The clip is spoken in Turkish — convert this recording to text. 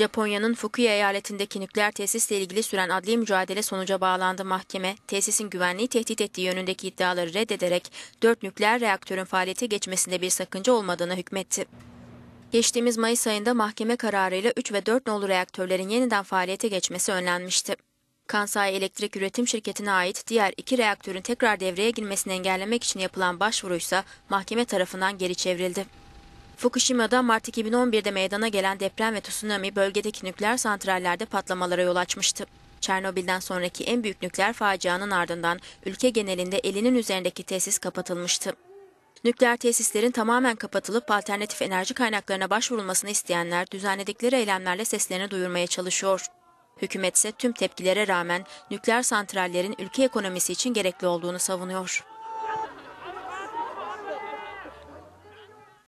Japonya'nın Fukuya eyaletindeki nükleer tesisle ilgili süren adli mücadele sonuca bağlandı mahkeme. Tesisin güvenliği tehdit ettiği yönündeki iddiaları reddederek 4 nükleer reaktörün faaliyete geçmesinde bir sakınca olmadığını hükmetti. Geçtiğimiz Mayıs ayında mahkeme kararıyla 3 ve 4 nolu reaktörlerin yeniden faaliyete geçmesi önlenmişti. Kansai Elektrik Üretim Şirketi'ne ait diğer iki reaktörün tekrar devreye girmesini engellemek için yapılan başvuruysa mahkeme tarafından geri çevrildi. Fukushima'da Mart 2011'de meydana gelen deprem ve tsunami bölgedeki nükleer santrallerde patlamalara yol açmıştı. Çernobil'den sonraki en büyük nükleer facianın ardından ülke genelinde elinin üzerindeki tesis kapatılmıştı. Nükleer tesislerin tamamen kapatılıp alternatif enerji kaynaklarına başvurulmasını isteyenler düzenledikleri eylemlerle seslerini duyurmaya çalışıyor. Hükümet ise tüm tepkilere rağmen nükleer santrallerin ülke ekonomisi için gerekli olduğunu savunuyor.